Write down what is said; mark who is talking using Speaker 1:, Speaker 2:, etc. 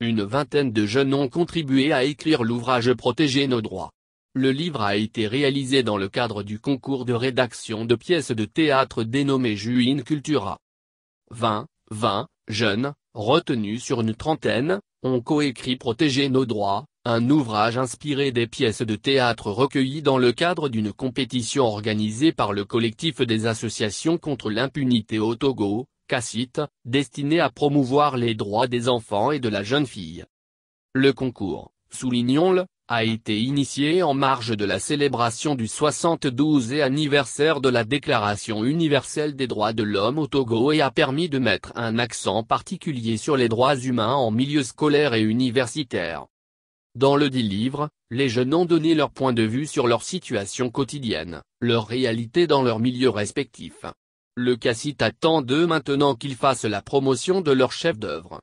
Speaker 1: Une vingtaine de jeunes ont contribué à écrire l'ouvrage Protéger nos droits. Le livre a été réalisé dans le cadre du concours de rédaction de pièces de théâtre dénommé Juin Cultura. 20, 20, jeunes, retenus sur une trentaine, ont coécrit Protéger nos droits, un ouvrage inspiré des pièces de théâtre recueillies dans le cadre d'une compétition organisée par le collectif des associations contre l'impunité au Togo, Cassite, destiné à promouvoir les droits des enfants et de la jeune fille. Le concours, soulignons-le, a été initié en marge de la célébration du 72 e anniversaire de la Déclaration universelle des droits de l'homme au Togo et a permis de mettre un accent particulier sur les droits humains en milieu scolaire et universitaire. Dans le dit livre, les jeunes ont donné leur point de vue sur leur situation quotidienne, leur réalité dans leur milieu respectif. Le cassite attend d'eux maintenant qu'ils fassent la promotion de leur chef d'œuvre.